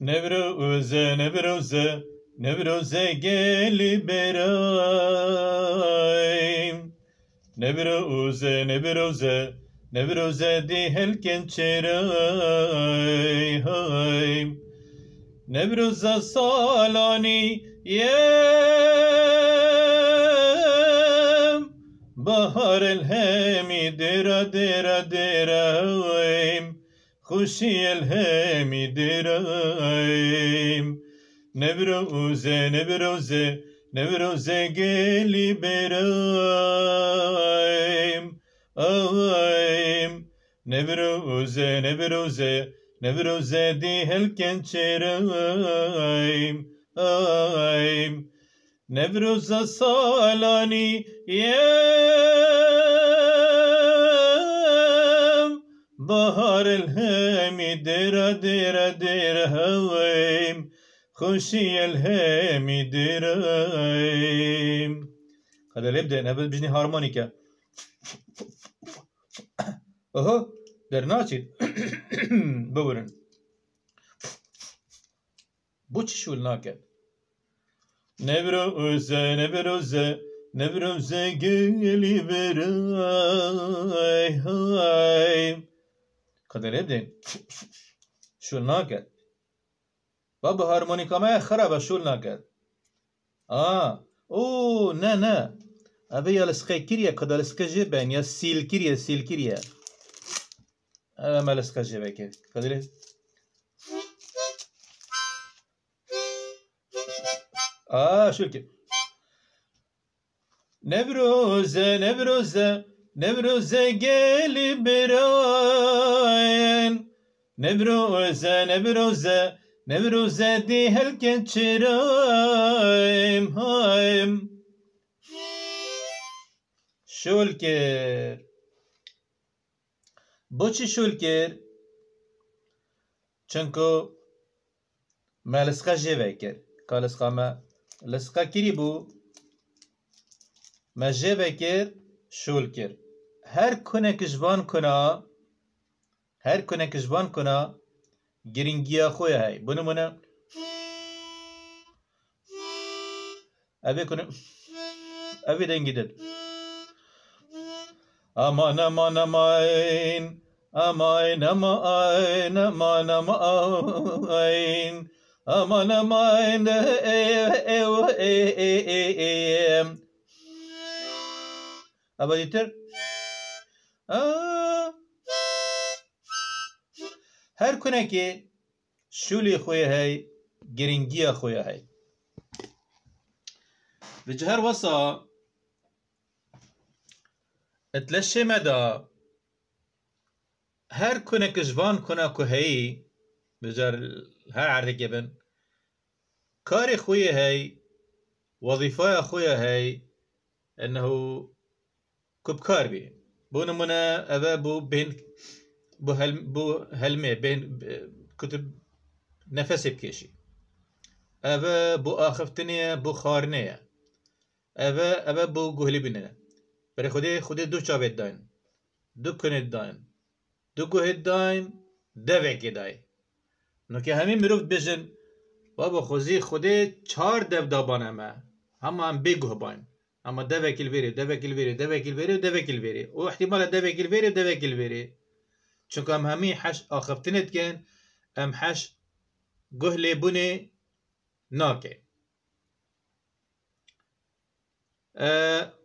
Nevroze, Nevroze, Nevroze geli berayim. Nevroze, Nevroze, Nevroze di helken çerayim. Nevroze salani yem. Bahar el hemi dera dera dera. Kuşiyel hemidirem Nevroze nevroze nevroze geli berem Ağayim Nevroze nevroze nevroze dihelken çerem Ağayim Nevroze salani yeah. بهار الهام ديرا ديرا ديرا هوايم خشي الهام ديرايم هذا نبدأ نبدأ بجني هارمونيكا اهو درنا açın. Buyurun. Bu çişul naket. Nevroze, nevroze, nevroze geliver ay ay. قدر شو ناقد بابا هارمونيكا ما خرب شو ناقد اه او نا نه ابي يلسقي كيريا قدر لسقي جيبين يا سيل كيريا سيل كيريا ابي ما لسقي جبك قدر اه شو كده نبروزه نبروزه Nevroze gelip berayen Nevroze, Nevroze Nevroze di helken hayım. hayim Şulker Boçi şulker Çünkü Meliska jeveker Kaliska me Liska kiri bu Me jeveker Şulker her konek zvan kuna her konek zvan kuna giringiya khoya hay. Bunu bunu Evi konu evi den gider. Aman aman aman aman aman aman aman aman aman ev ev ev ev ev e, e, e, Ama yeter. هر کنه که شولی خوی های گرنگی خوی به جهر وصا اتلشه مدا هر کنه که جوان کنه که هی به جهر هر عرق گبن کار خويا های وظيفة خويا های انهو کبکار بی بونمونه نمونا بو بين bu hel bu helmi ben kutub nefesê bikêşî. Ev bu axiftinê ye bu xwarinê ye. Ev ev bu guhlî bînin e. Berê Xwedê Xwedê du çavê dayîn. Du kunê dayîn. Du guhê dayîn devekê dayî. Nokê hemî mirov bêjin Baba xwezî Xwedê çar dev dabane me. Hema em bê guh bayîn. Hema devekil verî, devekil verî, devekil verî, devekil verî. û ihtimala devekil verî, devekil verî. چونکه ام همی حش آخفتنت کن ام حش گهل بونه ناکه أه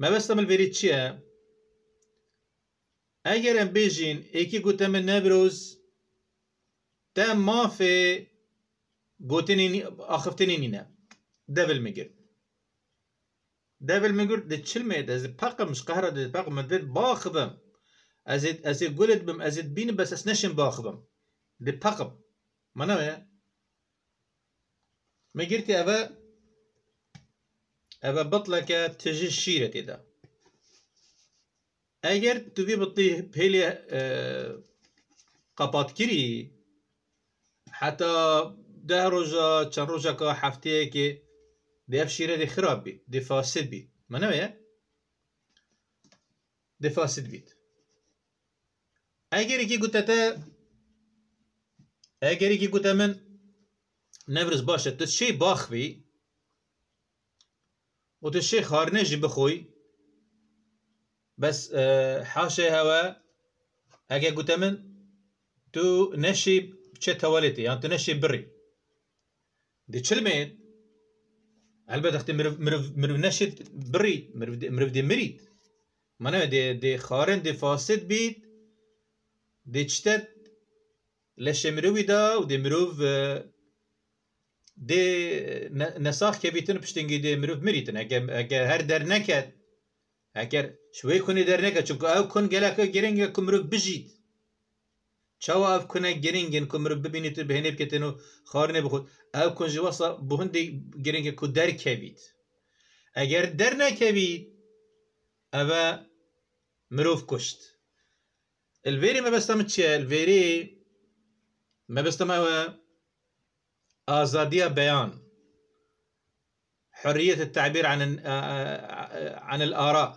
ما بستم الفيريت چیه اگر ام بیجین ایکی گوتم نبروز تم مافه گوتنی آخفتنی نینه دبل میگرد دبل میگرد ده چلمه ده از پاقمش قهره ده پاقم ده باخبم ez ê ez ê gulê dibim ez ê dibînim bes ez neşêm biaxivim lê peqim ma ne ye me girtî ev e ev e bitleke tijî şîrê tê de eger tu vê bitlî pêlê e, qepatkirî heta deh roja çend rojeka hefteyekê dê ev şîrê dê xirab bî dê fasid bî ma ne ye dê fasid bît اگر کی گوته تا اگر کی گوته من نفرز باشه تو چی باخوی و تو چی خارنه جی بخوی بس حاشه هوا اگر گوته من تو نشی چه توالتی یعنی تو نشی بری دي تشلميت البت اختي مرف مرف مرف نشد بريد مرف دي مرف دی مريد معناها دي دي خارن دی فاسد بید ديتشتت لش مروي دا و آه، دي مروف دي نساخ كبيتن بشتنگي دي مروف مريتن اگر هر در نكت اگر شوي كوني در نكت چونك او كون گلاكو گرنگ اكو مروف بجيت چاو اف کنه گرینگن کمروف ببینی تو بهنه بکتنو خارنه بخود او كون جواسا دي گرنگ اكو در كبيت اگر در نكبيت او مروف کشت الفيري ما مەبەستەمە چیە الڤێری مەبەستەمەوە ازاديه بيان حرية التعبير عن عن الآراء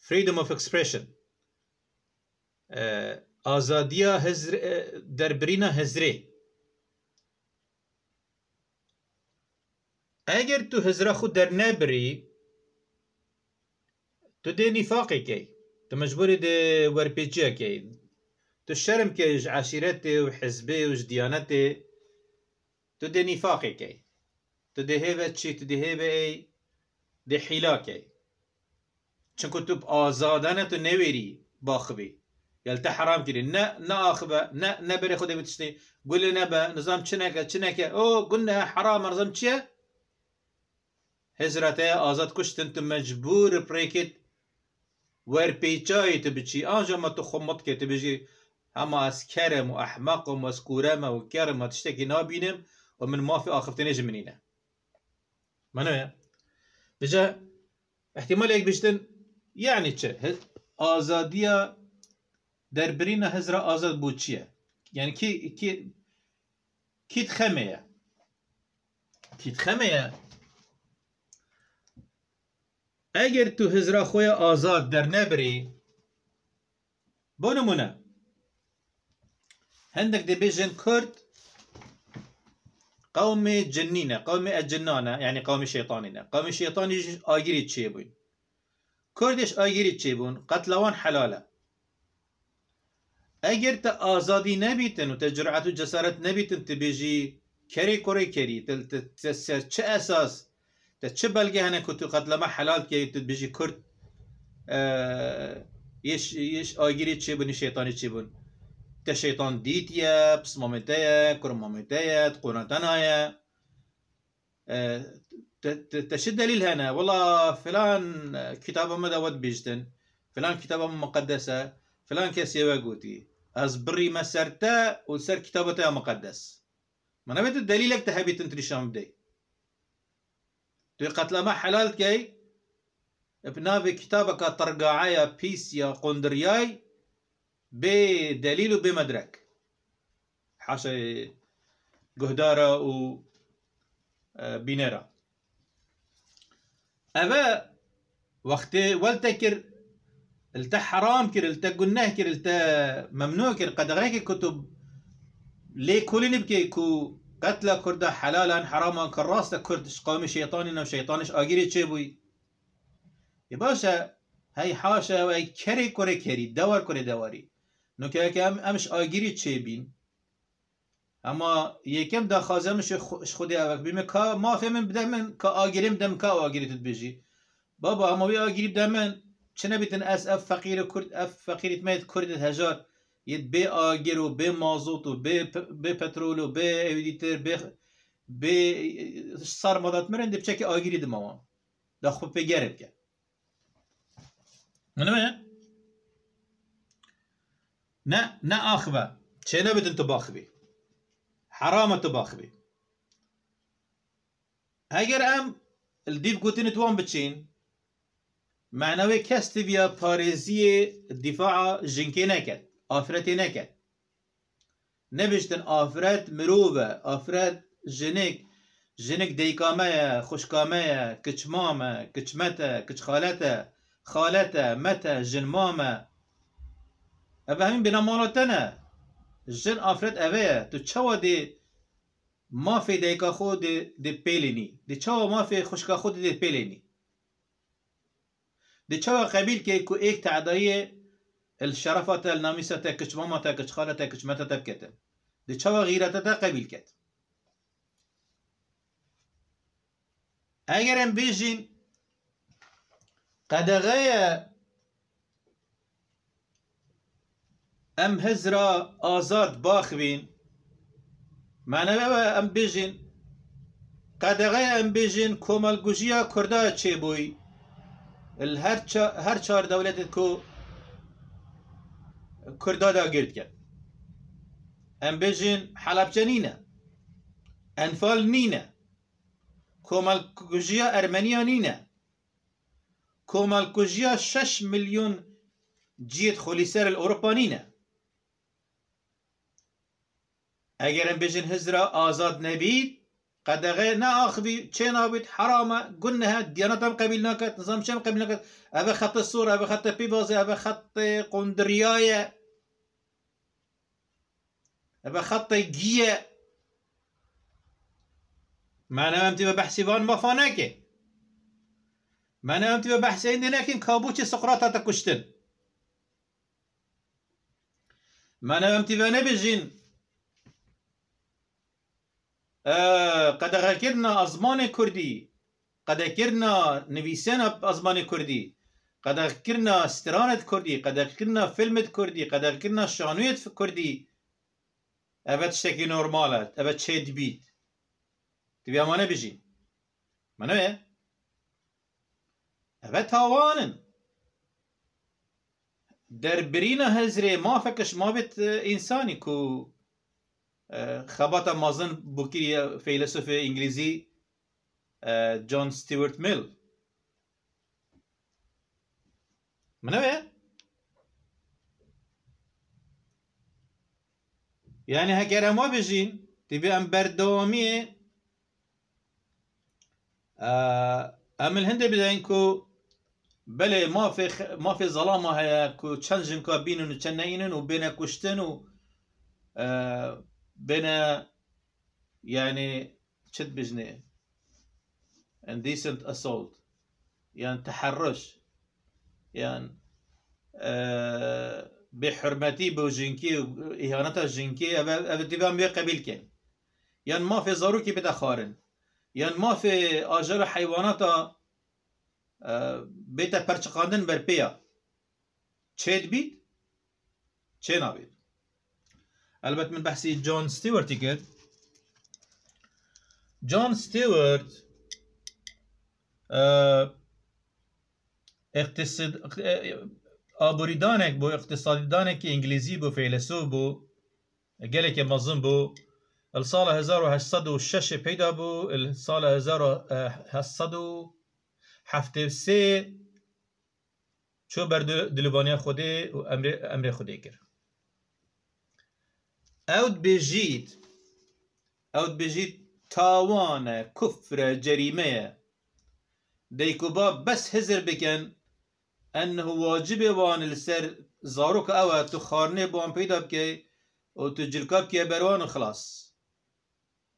freedom of expression آزادية هزر دربرينا هزري اگر تو هزرا خود در نبری تو ده نفاقی کی مجبوری دی ورپیچیه که تو شرم که اج عشیرت و حزبه و اج دیانت تو دی نفاقی که تو دی هیوه چی تو دی هیوه ای دی حیلا که چونکو تو آزادانه تو نویری باخبی یل ته حرام کړي نه نه اخبه نه نه بری خو دې وتشتي ګل نه به نظام چنکه چنکه او قلنا حرام نظام چیه هجرته آزاد کشتن تو مجبور پریکت ور پیچای تو بچی آنجا ما تو خمت که تو بجی اما از کرم و احمق و از و کرم و تشتکی نابینم و من ما في آخفته نجم منینه منو یه بجا احتمال یک بشتن یعنی چه آزادیا در برین هزرا آزاد بود چیه یعنی کی کی کی تخمه کی تخمه اگر تو هزرا خوی آزاد در نبری بونمونه هندك دي بيجن كرد قوم جنينة قوم الجنانة يعني قوم شيطانينة قوم شيطاني آجري تشيبون كردش آجري تشيبون قتلوان حلالة اگر تا آزادی نبیتن و تا جرعت و جسارت نبیتن تبیجی کری کری کری تل تسر چه اساس تشي بلغي هنا كنت قد لما حلال كي بيجي كرد آه يش يش آيجري تشي بني شيطاني تشي بن تا شيطان ديتيا بس مامتايا كرم مامتايا تقونتنايا آه تشد دليل هنا والله فلان كتابة مدى دوت بيجتن فلان كتابة مقدسة فلان كاسي واقوتي أزبري ما سرتا وسر كتابته مقدس ما نبت الدليلك تهبي تنتري بدي توی ما حلال کی بناوی کتابه که ترگاعه پیس یا قندریای به دلیل و به آه، مدرک حاشا گهداره و بینره اوه وقتی ولتکر التا حرام كر التا قناه كر التا ممنوع كر قد غيك كتب ليه كل نبكي كو قتل کرده حلالا حراما که راست کردش قوم شیطانی نو شیطانش آگیری چه بوی یه باشه هی حاشا و هی کری کره کری دوار کره دواری نو که اگه هم امش آگیری چه بین اما یکم دا خازمش خودی اوک بیمه که ما فهمم بده من که آگیریم دم که آگیری تود بجی بابا اما وی آگیری بده من چه نبیتن از اف فقیر کرد اف فقیریت میت کرد هجار يد بي اجر وبي مازوت وبي بي بترول وبي ايديتر بي بي صار مدات مرن دي بشكي بشكل دي ماما ده خوب جرب كان منو وين نا نا اخبه شنو بدن انت باخبي حرام تباخبي اگر ام الديف قوتين توان بتشين معنوي كاستيفيا باريزي دفاع جنكي نكت آفرەتی نەکرد نەبیشتن ئافرەت مرۆڤە ئافرەت ژنێک ژنێک دەیکامەیە خوشکامەیە کچمامە کچمەتە کچخالەتە خالەتە مەتە ژنمامە ئەە هەمین بنەماڵەتەنە ژن ئافرەت ئەوەیە تو چاوە دێ مافێ دەیکا خۆ دێ پێلێنی دی چاوە مافێ خوشکا خۆ دێ پێلێنی دی چاوە قەبیل کێ کو ئێک تعدایە الشرفات النامسة تكش ماما تكش خالة تكش متى تبكت دي شوى غيرتها قبيل كت اگر ام بيجين قدغه ام هزرا آزاد باخوين معنى بابا ام بيجين قدغه ام بيجين كومالقوجيا كردا چه بوي هر چار دولت کو کردا دا گرد کرد ام بجن حلبچه نینه انفال نینه کۆمەلکوژیا ئەرمەنیا نینە کۆمەلکوژیا 6 میلیۆن جێت خۆلی سەر ئەوروپا نینە اگر ئەم بێژن هزرا قد نەبیت نا اخبي چێ نابيت حرامە گون نەهە دیانەتم قەبیل ناکات نظام چێم قەبیل ناکات ئەبە خط الصورة ئەبە خط پیبازێ ئەبە خط قندريايه ابا خطي كيا معناها ام تبقى بحسبان ما فاناكي معناها ام تبقى بحسين لكن كابوتش سقراط تكشتن معناها ام تبقى نبجين آه قد غكرنا أزمان كردي قد كرنا نبيسنا أزمان كردي قد غكرنا استرانت كردي قد غكرنا فيلمة كردي قد غكرنا شانوية كردي اوت شتێکی نۆرمالە ئەوە چێ دبیت دەبێ ئەمانە بژی منێ ئەوە تاوانن دەربرینە هەزرێ مافەکەش مابێت ئینسانی کو خەباتە مازن بکریە فەیلسوفی ئینگلیزی جۆن ستیوەرت میل منەوێ؟ يعني هكا هكرا ما بيجين تبي ام بردوامي آه، ام الهند بدينكو بلا ما في خ... ما في ظلام هيا كو تشنجن كو بينن و وبين كوشتن و بين يعني تشد بجني indecent assault يعني تحرش يعني أه... بحرمتي بو جنكي و إهانة جنكي أبا تبا مي قبيل كان يعني ما في زاروكي بتخارن خارن يعني ما في آجر حيوانات بيتا برشقاندن بربيا تشيد بيت تشينا بيت البت من بحثي جون ستيوارت كرد جون ستيوارت اقتصاد آ بریدانک بو اقتصادیدانک انگلیزی بو فیلسوف بو گلک مزن بو السال 1806 پیدا بو السال 1873 چو بر دلوانیا خوده و امر خوده کرد اود بجید اود بجید تاوان کفر جریمه دیکو با بس هزر بکن انه واجب وان لسر زاروك او تو خارنه بوان پیدا بکی و تو جلکاب که بروان خلاص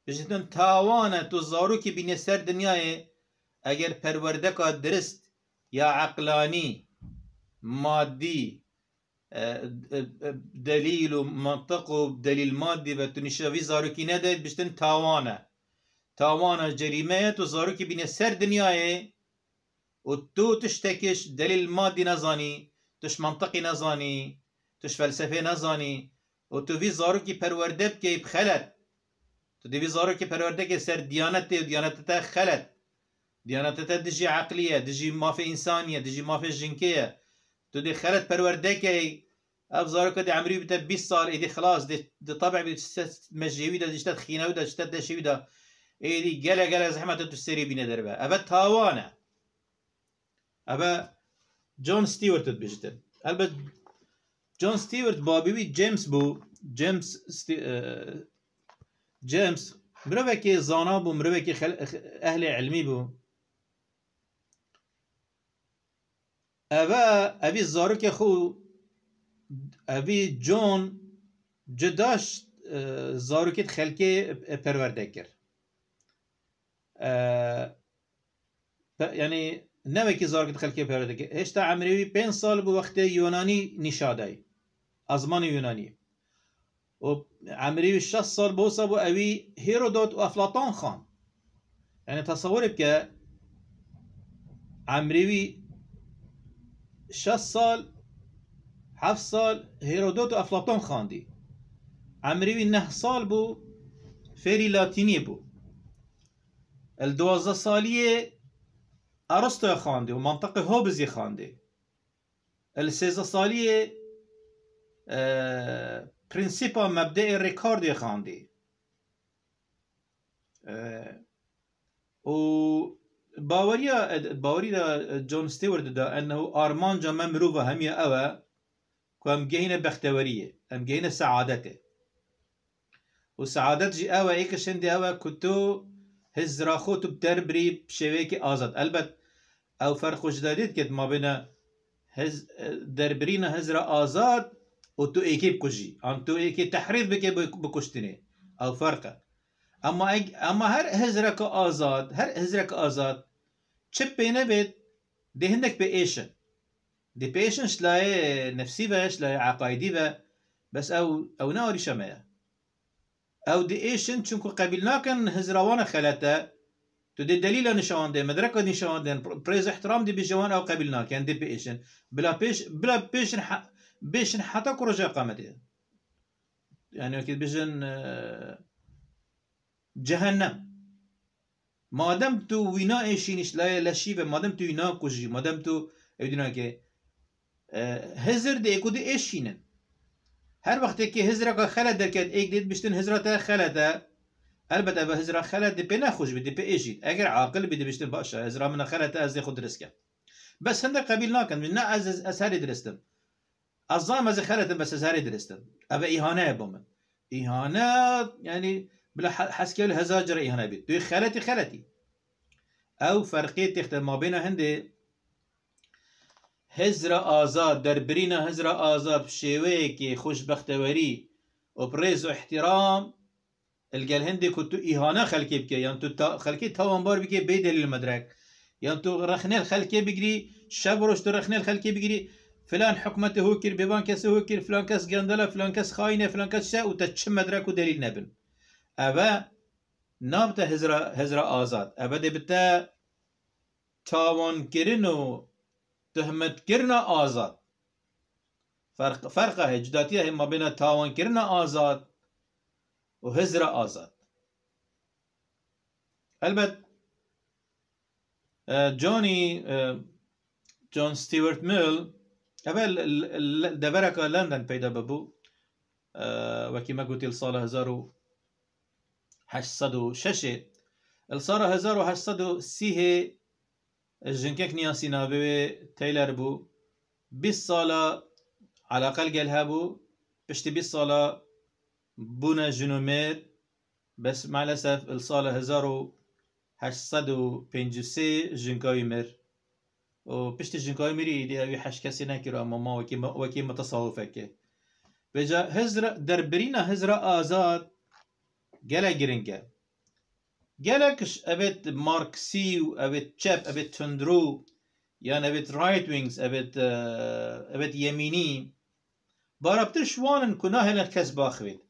بجتن تاوان تو زاروکی بینه سر دنیای اگر پروردگا درست یا عقلانی مادی دلیل و منطق و دلیل مادی و تو نشوی زاروکی ندهید بجتن تاوانه تاوانه جریمه تو زاروکی بینه سر دنیای و تو تشتکش دلیل مادی نزانی توش منطقی نزانی توش فلسفه نزانی و تو وی زارو که پرورده بکی بخلت تو دوی زارو که پرورده که سر دیانت و دیانت تا خلت دیانت تا دجی عقلیه دجی ماف انسانیه دجی ماف جنکیه تو دی خلت پرورده که اف زارو که دی عمری بتا 20 سال ایدی خلاص دی, دی طبع بیتا مجیوی دا دجتت خینوی دا دجتت دشیوی دا ایدی گله گله زحمت تو سری بینه دربه اوه تاوانه أبا جون ستيوارت بيجتن ألبا جون ستيوارت بابي بي جيمس بو جيمس ستي... جيمس كي زاناب بو كي خل... أهل علمي بو أبا أبي زارك خو أبي جون جداش زاروكت خلقه پرورده کرد يعني نوکی زارگت خلکی پیاده که هشتا امروی پنج سال به وقت یونانی نشاده ازمان یونانی و امروی شش سال بوسه بو اوی هیرودوت و افلاطون خان يعني تصور بك عمروي شش سال هفت سال هيرودوت و افلاطون خاندي عمروي نه سال بو فيري لاتيني بو الدوازده ساليه ارسطو خاندي ومنطقة هوبز خاندي السيزا صالية أه برنسيبا مبدأ ريكورد خاندي أه و باوريا باوري جون ستيوارد دا انه ارمان جا ممروفا هم اوا كم جهنا بختوريه ام جهنا سعادته وسعادت جي اوا ايكشن شندي اوا كتو هزرا تو بتربري بشبكة آزاد البت أو فرق جديد كت ما بين هز دربرينا هزرا آزاد و تو ايكي بكجي أن تو ايكي تحريف بكي بكشتني أو فرق أما اج... أما هر هزرك آزاد هر هزرك آزاد چپ بينا بيت دي هندك بإيشن دي بيشن شلاي نفسي بش شلاي عقايدي بي بس أو أو ناوري شمايه او ديشن چونكو قبل ناكن هزروان خلته تو دي دليل نشان دي مدرك نشان دي بريز احترام دي بجوان او قبل ناكن دي بيشن بلا بيش بلا بيشن ح... بيشن حتى كرجا قامت يعني اكيد بيشن جهنم ما دام تو وينا ايشينش لا لشيبه ما دام تو وينا كوجي ما دام تو ابدنا كي هزر دي اكو دي ايشينن هر وقتی که هزرا که خلا در درکت ایک دید بشتن هزرا تا خلا خلد البته به هزرا خلا دی پی نخوش بدی پی ایشید اگر عاقل بدی بشتن باشه هزرا من خلا تا از خود درست کرد بس هندر قبیل ناکن نه از از هری درستم از زام از خلا تا بس از هری درستم اوه ایهانه بومن ایهانه یعنی بلا حس که هزار الهزاجر ایهانه بید دوی خلا تی او فرقیه تخت ما بین هنده هزرا در دەربرینە هزرا ئازاد شێوەیەکی خوشببختەوەری ئۆپرێز و پریز و احترام الگل هەندێک که تو ئیهانە خلکی بکە یان تو خلکی توان بار بکە بی دلیل مدرک یان تو رەخنێ خەلکێ بگری شب روش تو رەخنێ خەلکی بگری فلان حکمت هو کر بێبان کس هو کر فلان کس گندلا فلان کس خاینه فلان کس شه و تا چه مدرک و دلیل نبن نەبن ئەە نابتە هزرا ئازاد دبتا دەبتە کرن و تهمت کرنا آزاد فرق فرق ہے جداتی ہے ما بین تاوان کرنا آزاد و هزر آزاد البت اه، جوني اه، جون ستيوارت ميل قبل دبرك لندن بيدا ببو ما قلت الصالة هزارو هشصدو ششة الصالة هزارو هشصدو سيه جنكك نياسي نابوي تايلر بو بيس صالة على الاقل قالها بو بشتي بيس صالة بونا جنومير بس مع الاسف الصالة هزارو هشصد و بنجسي جنكاوي مير و بشتي جنكاوي ميري دي اوي حش كاسي ناكي رو اماما وكي, متصوفك بجا هزر دربرينا هزر آزاد جلا جرنجا Gelek evet Marksi, evet Çep, evet Tündru, yani evet right wings, evet e, evet yemini. Baraptır şuanın kuna helen kes bakvid.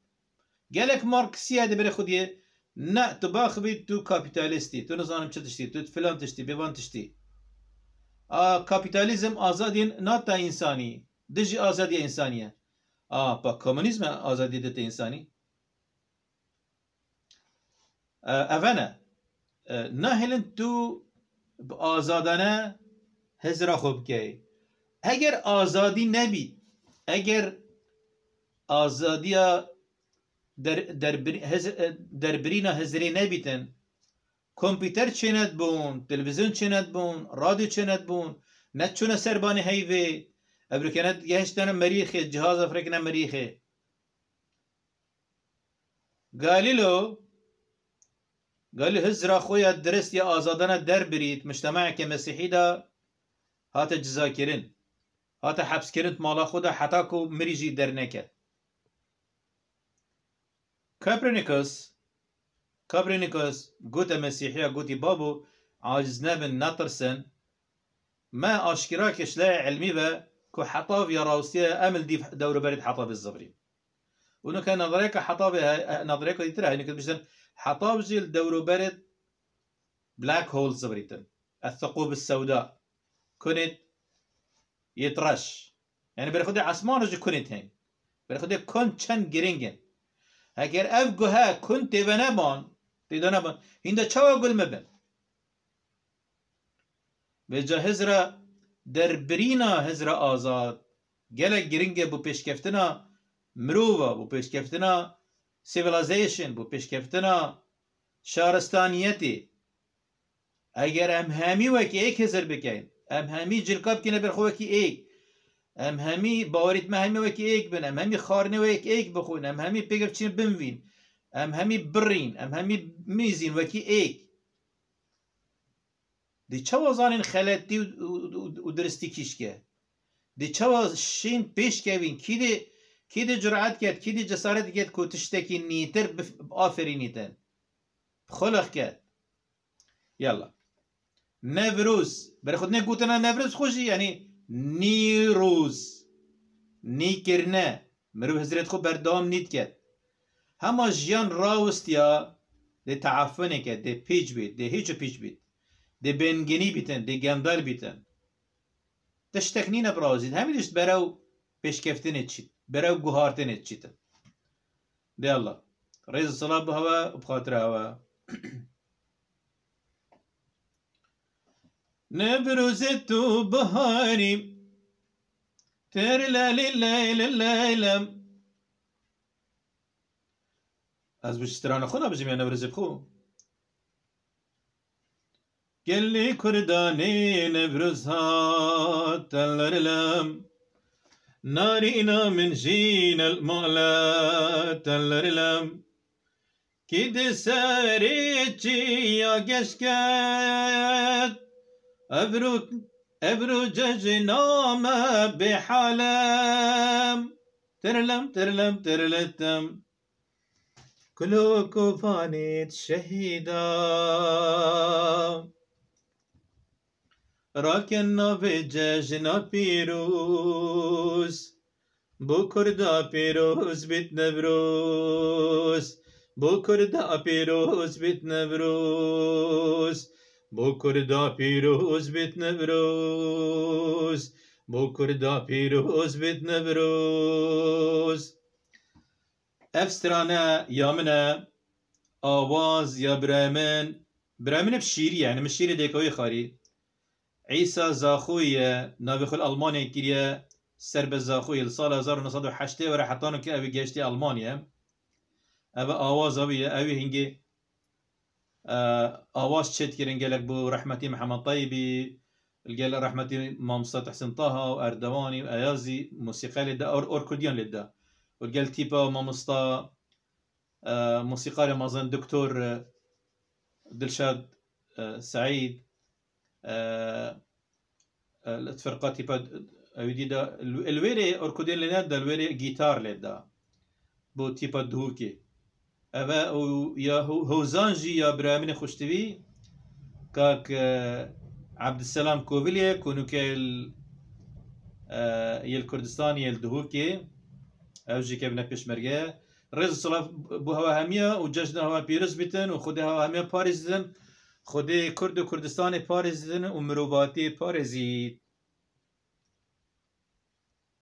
Gelek Marksiye de bere xudiye ne tu bakvid, tu kapitalisti, tu nazanım çatıştı, tu filan tıştı, bevan tıştı. A kapitalizm azadin nata insani, dışı azadiye insaniye. A pa komünizme azadiyete insani. اوانه نهلن تو آزادانه هزرا خوب که اگر آزادی نبید اگر آزادی در, در, در برینا هزری نبیتن کمپیوتر چند بون تلویزیون چند بون رادیو چند بون نه چونه سربانی هیوی ابرکنه گهشتن مریخه جهاز افرکنه مریخه گالیلو قال له هزرا خويا درست يا آزادنا در بريت مجتمعك مسيحي دا هات جزاكرين هات حبس كرنت مالا خودا حتى كو مريجي در نكت كابرينيكوس كابرينيكوس قوت مسيحية قوتي بابو عاجز نبن نترسن ما أشكراكش لا علمي با كو حطاف يا راوسية أمل دي دور بريد حطاف الزبري ونو كان نظريك حطاف نظريك دي ترى يعني حطابجي برد بلاك هول زبريتن الثقوب السوداء كنت يترش يعني برخده عسمان رجي كنت هين برخده كن چن گرنگن اگر اف گوها كنت و نبان تيدا نبان هنده چوا گل مبن بجا هزرا در برينا هزرا آزاد گلک گرنگه بو پیشکفتنا مرووا بو پیشکفتنا civilization bu pişkeftina شارستانیتی اگر ام همی وکی ایک هزر بکن ام همی جلقب کنه بر خوکی ایک ام همی باورید ما همی وکی ایک بن ام همی خارنه وک ایک بخون ام همی پیگف چین بموین ام همی برین ام همی میزین وکی ایک دی چه وزانین خلطی و درستی کشکه دی چه وزشین پیش کوین کی دی کی دی جرعت کرد کی دی جسارت کرد کو تشتکی نیتر آفرینیتن خلق کرد یلا نوروز برای خود نه گوتنه نوروز خوشی یعنی نیروز نیکرنه مرو حضرت خود بردام نیت کرد همه جیان راوست یا ده تعفنه کرد ده پیچ بید ده هیچو پیچ بید ده بنگنی بیتن ده گندال بیتن تشتکنین نبرازید. همینش برای پیشکفتنه چید برو گوهارتن چیتن دی الله رئیس صلاح به هوا بخاطر هوا نبروز تو بهاری تر لالی لیل لیلم از بشتران خود نبجیم یا نبروز بخو گلی کردانی نبروز ها تلرلم نارينا من جينا المؤلاء تلرلم كيد ساريتشي يا قشكات أبروك أبروج نوم بحالام ترلم ترلم ترلتم كلو فانيت شهيدا Rakena ve cejna piruz. Bu kurda piruz bit nevruz. Bu kurda piruz bit nevruz. Bu kurda piruz bit nevruz. Bu kurda piruz bit nevruz. Ev strane yamine avaz ya bremen bremen hep şiir yani mi şiiri dekoyu xari. عيسى زاخوية نابخ الألمانيا كريا سرب زاخوي لسال 1908 ورا حتى نك أبي جشت ألمانيا أبا آواز أبي أبي هنجي آه، آواز شد كرين جالك بو رحمتي محمد طيبي الجال رحمتي مامصات حسن طه وأردواني وأيازي موسيقى لدا أور أوركوديان لدا والجال تيبا مامصتا آه، موسيقى رمضان دكتور آه، دلشاد سعيد فرقه تيبا اويدي دا الويري اوركودين لنا دا الويري جيتار لدا بو تيبا دهوكي اما او يا هوزانجي يا برامين خوشتوي كاك آه، عبد السلام كوفيليا كونوك ال آه، يل كردستان يل دهوكي او جي بيش بيشمرغا رز صلاف بو هوا هميا وججنا هوا بيرز بيتن وخدها هوا هميا بيتن خود کرد و کردستان پارزیدن و مروباتی پارزید